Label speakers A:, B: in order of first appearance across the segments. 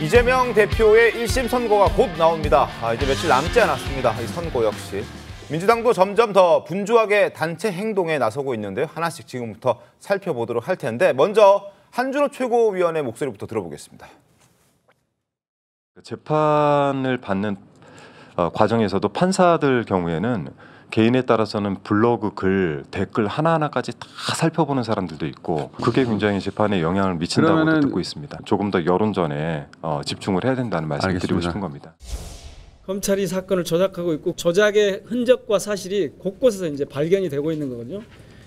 A: 이재명 대표의 1심 선고가 곧 나옵니다. 아, 이제 며칠 남지 않았습니다. 이 선고 역시. 민주당도 점점 더 분주하게 단체 행동에 나서고 있는데요. 하나씩 지금부터 살펴보도록 할 텐데 먼저 한준호 최고위원의 목소리부터 들어보겠습니다. 재판을 받는 어, 과정에서도 판사들 경우에는 개인에 따라서는 블로그 글 댓글 하나하나까지 다 살펴보는 사람들도 있고 그게 음. 굉장히 재판에 영향을 미친다고 듣고 있습니다. 조금 더 여론전에 어, 집중을 해야 된다는 말씀을 드리고 싶은 겁니다.
B: 검찰이 사건을 조작하고 있고 조작의 흔적과 사실이 곳곳에서 이제 발견이 되고 있는 거거든요.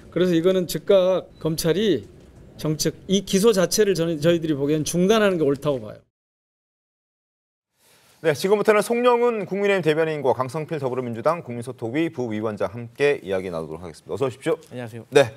B: 그래서 이거는 즉각 검찰이 정책 이 기소 자체를 저희, 들이 보기엔 중단하는 게 옳다고 봐요. 네, 지금부터는
A: 송영은 국민의힘 대변인과 강성필 더불어민주당 국민소통위 부위원장 함께 이야기 나누도록 하겠습니다. 어서 오십시오. 안녕하세요. 네,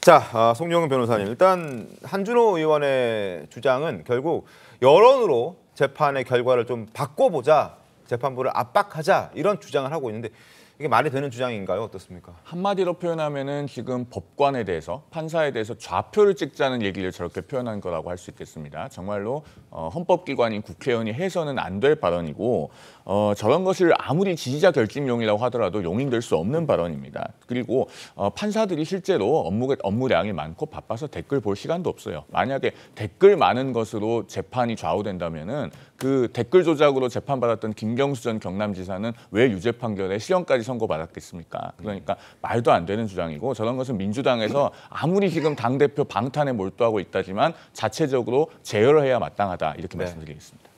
A: 자 아, 송영은 변호사님 일단 한준호 의원의 주장은 결국 여론으로 재판의 결과를 좀 바꿔보자, 재판부를 압박하자 이런 주장을 하고 있는데 이게 말이 되는 주장인가요? 어떻습니까? 한마디로 표현하면은 지금 법관에 대해서 판사에 대해서 좌표를 찍자는 얘기를 저렇게 표현한 거라고 할 수 있겠습니다. 정말로 어, 헌법기관인 국회의원이 해서는 안 될 발언이고 어, 저런 것을 아무리 지지자 결집용이라고 하더라도 용인될 수 없는 발언입니다. 그리고 어, 판사들이 실제로 업무, 업무량이 많고 바빠서 댓글 볼 시간도 없어요. 만약에 댓글 많은 것으로 재판이 좌우된다면은 그 댓글 조작으로 재판받았던 김경수 전 경남지사는 왜 유죄 판결에 실형까지 선고받았겠습니까? 그러니까 말도 안 되는 주장이고 저런 것은 민주당에서 아무리 지금 당대표 방탄에 몰두하고 있다지만 자체적으로 제어를 해야 마땅하다 이렇게 네. 말씀드리겠습니다.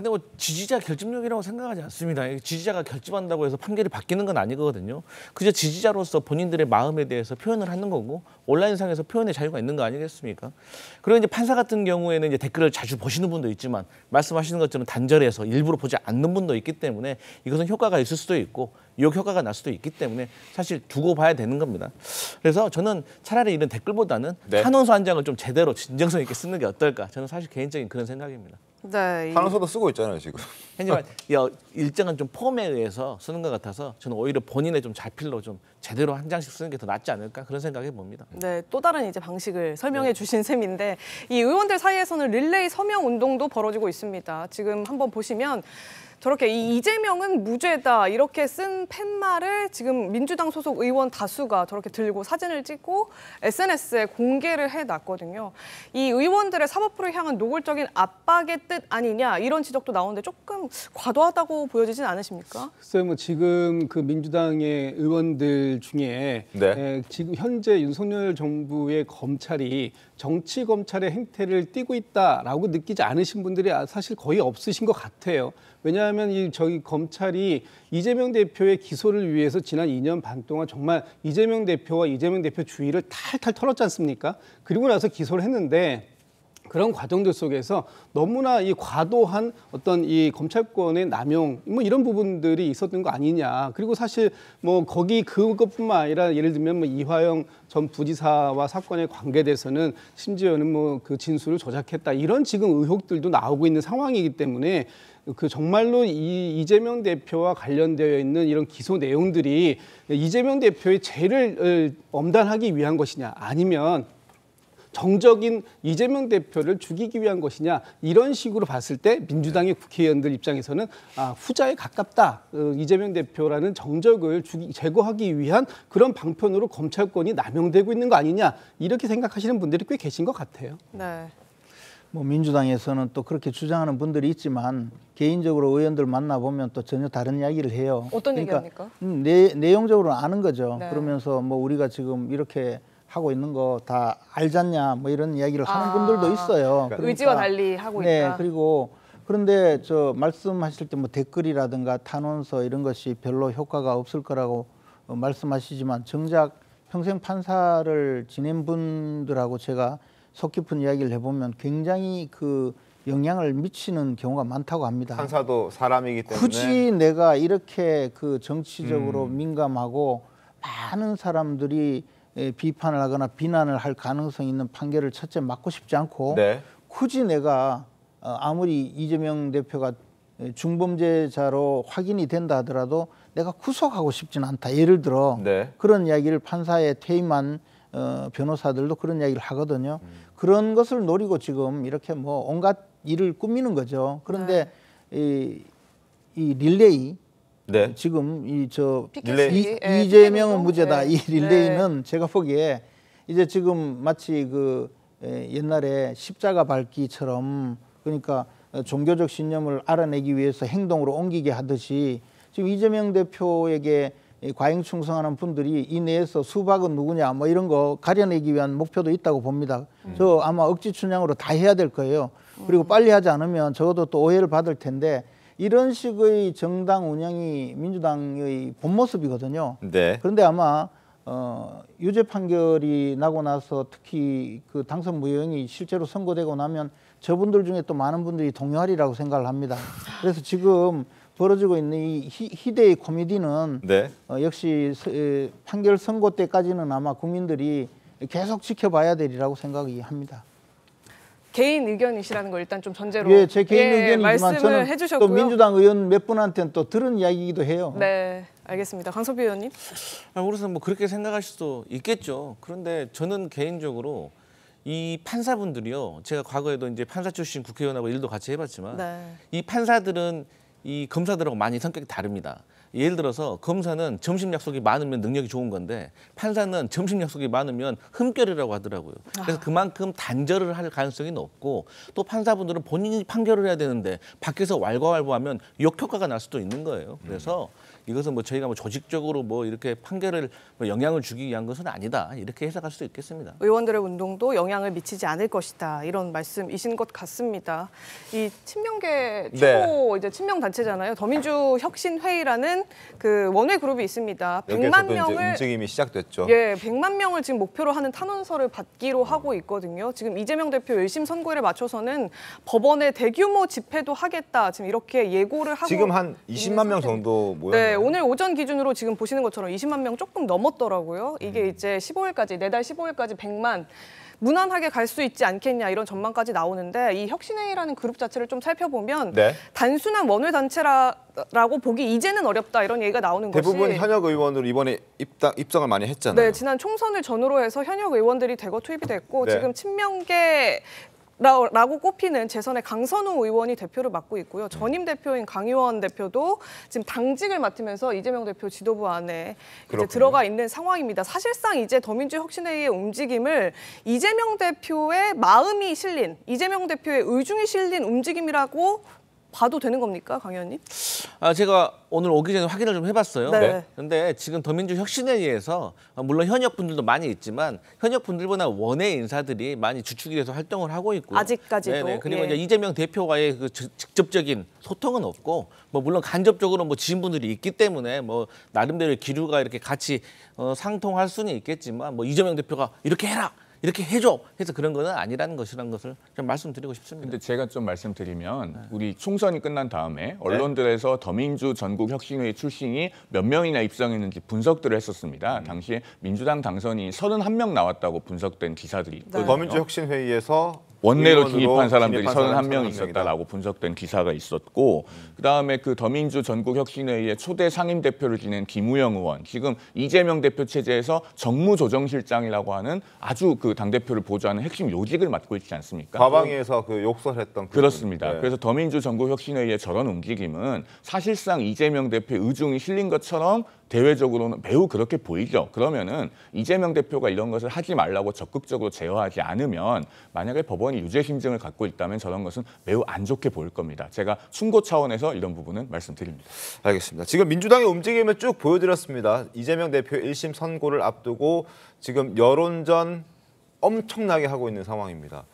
C: 근데 뭐 지지자 결집력이라고 생각하지 않습니다. 지지자가 결집한다고 해서 판결이 바뀌는 건 아니거든요. 그저 지지자로서 본인들의 마음에 대해서 표현을 하는 거고 온라인상에서 표현의 자유가 있는 거 아니겠습니까? 그리고 이제 판사 같은 경우에는 이제 댓글을 자주 보시는 분도 있지만 말씀하시는 것처럼 단절해서 일부러 보지 않는 분도 있기 때문에 이것은 효과가 있을 수도 있고 유혹 효과가 날 수도 있기 때문에 사실 두고 봐야 되는 겁니다. 그래서 저는 차라리 이런 댓글보다는 네. 탄원서 한 장을 좀 제대로 진정성 있게 쓰는 게 어떨까 저는 사실 개인적인 그런 생각입니다.
D: 네. 한원서도
C: 쓰고 있잖아요 지금. 하지만 일정한 좀 폼에 의해서 쓰는 것 같아서 저는 오히려 본인의 좀 자필로 좀 제대로 한 장씩 쓰는 게 더 낫지 않을까 그런 생각해 봅니다.
D: 네, 또 다른 이제 방식을 네. 설명해 주신 셈인데 이 의원들 사이에서는 릴레이 서명 운동도 벌어지고 있습니다. 지금 한번 보시면. 저렇게 이재명은 무죄다 이렇게 쓴 팻말을 지금 민주당 소속 의원 다수가 저렇게 들고 사진을 찍고 SNS에 공개를 해놨거든요. 이 의원들의 사법부를 향한 노골적인 압박의 뜻 아니냐 이런 지적도 나오는데 조금 과도하다고 보여지진 않으십니까?
B: 글쎄 뭐 지금 그 민주당의 의원들 중에 네. 에, 지금 현재 윤석열 정부의 검찰이 정치 검찰의 행태를 띠고 있다라고 느끼지 않으신 분들이 사실 거의 없으신 것 같아요. 왜냐하면 이 저기 검찰이 이재명 대표의 기소를 위해서 지난 2년 반 동안 정말 이재명 대표와 이재명 대표 주위를 탈탈 털었지 않습니까? 그리고 나서 기소를 했는데 그런 과정들 속에서 너무나 이 과도한 어떤 이 검찰권의 남용 뭐 이런 부분들이 있었던 거 아니냐. 그리고 사실 뭐 거기 그것뿐만 아니라 예를 들면 뭐 이화영 전 부지사와 사건에 관계돼서는 심지어는 뭐 그 진술을 조작했다 이런 지금 의혹들도 나오고 있는 상황이기 때문에 그 정말로 이 이재명 대표와 관련되어 있는 이런 기소 내용들이 이재명 대표의 죄를 어, 엄단하기 위한 것이냐 아니면 정적인 이재명 대표를 죽이기 위한 것이냐 이런 식으로 봤을 때 민주당의 국회의원들 입장에서는 아, 후자에 가깝다 어, 이재명 대표라는 정적을 죽이, 제거하기 위한 그런 방편으로 검찰권이 남용되고 있는 거 아니냐 이렇게 생각하시는 분들이 꽤 계신 것 같아요.
D: 네.
E: 뭐 민주당에서는 또 그렇게 주장하는 분들이 있지만 개인적으로 의원들 만나보면 또 전혀 다른 이야기를 해요. 어떤 그러니까, 얘기합니까? 음, 내, 내용적으로 아는 거죠. 네. 그러면서 뭐 우리가 지금 이렇게 하고 있는 거 다 알잖냐 뭐 이런 이야기를 하는 아. 분들도 있어요. 그러니까. 의지와 그러니까 달리 하고 네, 있다. 네, 그리고 그런데 저 말씀하실 때 뭐 댓글이라든가 탄원서 이런 것이 별로 효과가 없을 거라고 말씀하시지만 정작 평생 판사를 지낸 분들하고 제가 속 깊은 이야기를 해보면 굉장히 그 영향을 미치는 경우가 많다고 합니다.
A: 판사도 사람이기 때문에 굳이
E: 내가 이렇게 그 정치적으로 음. 민감하고 많은 사람들이 비판을 하거나 비난을 할 가능성 이 있는 판결을 첫째 막고 싶지 않고 네. 굳이 내가 어, 아무리 이재명 대표가 중범죄자로 확인이 된다 하더라도 내가 구속하고 싶진 않다. 예를 들어 네. 그런 이야기를 판사의 퇴임한 어, 변호사들도 그런 이야기를 하거든요. 음. 그런 것을 노리고 지금 이렇게 뭐 온갖 일을 꾸미는 거죠. 그런데 네. 이, 이 릴레이 네. 지금 이저 예, 이재명은 무죄다 네. 이 네. 릴레이는 제가 보기에 이제 지금 마치 그 옛날에 십자가 밟기처럼 그러니까 종교적 신념을 알아내기 위해서 행동으로 옮기게 하듯이 지금 이재명 대표에게 과잉 충성하는 분들이 이 내에서 수박은 누구냐 뭐 이런 거 가려내기 위한 목표도 있다고 봅니다. 음. 저 아마 억지 춘향으로 다 해야 될 거예요. 그리고 빨리 하지 않으면 적어도 또 오해를 받을 텐데 이런 식의 정당 운영이 민주당의 본 모습이거든요. 네. 그런데 아마 어, 유죄 판결이 나고 나서 특히 그 당선 무효형이 실제로 선고되고 나면 저분들 중에 또 많은 분들이 동요하리라고 생각을 합니다. 그래서 지금 벌어지고 있는 이 희대의 코미디는 네. 어, 역시 판결 선고 때까지는 아마 국민들이 계속 지켜봐야 되리라고 생각이 합니다.
D: 개인 의견이시라는 걸 일단 좀 전제로 예, 제 개인 예, 의견이지만 저는 해주셨고요. 또 민주당
E: 의원 몇 분한테는 또
D: 들은 이야기이기도 해요. 네, 알겠습니다. 강석비 의원님.
E: 아, 그래서 뭐 그렇게 생각할 수도
C: 있겠죠. 그런데 저는 개인적으로 이 판사분들이요. 제가 과거에도 이제 판사 출신 국회의원하고 일도 같이 해봤지만 네. 이 판사들은 이 검사들하고 많이 성격이 다릅니다. 예를 들어서 검사는 점심 약속이 많으면 능력이 좋은 건데 판사는 점심 약속이 많으면 흠결이라고 하더라고요. 그래서 아. 그만큼 단절을 할 가능성이 높고 또 판사분들은 본인이 판결을 해야 되는데 밖에서 왈가왈부하면 역효과가 날 수도 있는 거예요. 음. 그래서 이것은 뭐 저희가 뭐 조직적으로 뭐 이렇게 판결을 뭐 영향을 주기 위한 것은 아니다 이렇게 해석할 수도 있겠습니다.
D: 의원들의 운동도 영향을 미치지 않을 것이다 이런 말씀이신 것 같습니다. 이 친명계 네. 최고 네. 이제 친명 단체잖아요. 더민주 혁신회의라는 하는 그 원외 그룹이 있습니다. 100만 명을 움직임이
B: 시작됐죠. 예,
D: 100만 명을 지금 목표로 하는 탄원서를 받기로 하고 있거든요. 지금 이재명 대표 1심 선거에 맞춰서는 법원에 대규모 집회도 하겠다. 지금 이렇게 예고를 하고 지금 한
A: 20만 명 정도 모였나요? 네,
D: 오늘 오전 기준으로 지금 보시는 것처럼 20만 명 조금 넘었더라고요. 이게 음. 이제 15일까지 내달 15일까지 100만 무난하게 갈 수 있지 않겠냐 이런 전망까지 나오는데 이 혁신회의라는 그룹 자체를 좀 살펴보면 네. 단순한 원외 단체라고 보기 이제는 어렵다 이런 얘기가 나오는 대부분 것이 대부분
A: 현역 의원으로 이번에 입당, 입성을 많이 했잖아요.
D: 네, 지난 총선을 전후로 해서 현역 의원들이 대거 투입이 됐고 네. 지금 친명계 라고 꼽히는 재선의 강선우 의원이 대표를 맡고 있고요. 네. 전임 대표인 강의원 대표도 지금 당직을 맡으면서 이재명 대표 지도부 안에 이제 들어가 있는 상황입니다. 사실상 이제 더민주혁 신회의의 움직임을 이재명 대표의 마음이 실린, 이재명 대표의 의중이 실린 움직임이라고 봐도 되는 겁니까, 강의님
C: 아, 제가 오늘 오기 전에 확인을 좀 해봤어요. 네. 네. 근데 지금 더민주 혁신에 의해서 아, 물론 현역 분들도 많이 있지만 현역 분들보다 원외 인사들이 많이 주축이 돼서 활동을 하고 있고 아직까지도 네네. 네. 그리고 예. 이제 이재명 대표와의 그 직접적인 소통은 없고 뭐 물론 간접적으로 뭐 지인분들이 있기 때문에 뭐 나름대로 기류가 이렇게 같이 어, 상통할 수는 있겠지만 뭐 이재명 대표가 이렇게 해라. 이렇게 해줘 해서 그런 거는 아니라는 것이라는 것을 좀 말씀드리고 싶습니다. 근데 제가 좀 말씀드리면 네. 우리 총선이 끝난 다음에
A: 언론들에서 더민주 전국혁신회의 출신이 몇 명이나 입성했는지 분석들을 했었습니다. 음. 당시에 민주당 당선이 31명 나왔다고 분석된 기사들이 그 있거든요. 네. 더민주 혁신회의에서 원내로 진입한 사람들이 31명이 있었다라고 분석된 기사가 있었고 음. 그다음에 그 더민주 전국혁신회의의 초대 상임 대표를 지낸 김우영 의원 지금 이재명 대표 체제에서 정무조정실장이라고 하는 아주 그 당 대표를 보좌하는 핵심 요직을 맡고 있지 않습니까? 과방에서그 욕설했던 그 그렇습니다. 네. 그래서 더민주 전국혁신회의의 저런 움직임은 사실상 이재명 대표 의 의중이 실린 것처럼 대외적으로는 매우 그렇게 보이죠. 그러면은 이재명 대표가 이런 것을 하지 말라고 적극적으로 제어하지 않으면 만약에 법원이 유죄 심증을 갖고 있다면 저런 것은 매우 안 좋게 보일 겁니다. 제가 충고 차원에서 이런 부분은 말씀드립니다. 알겠습니다. 지금 민주당의 움직임을 쭉 보여드렸습니다. 이재명 대표 1심 선고를 앞두고 지금 여론전 엄청나게 하고 있는 상황입니다.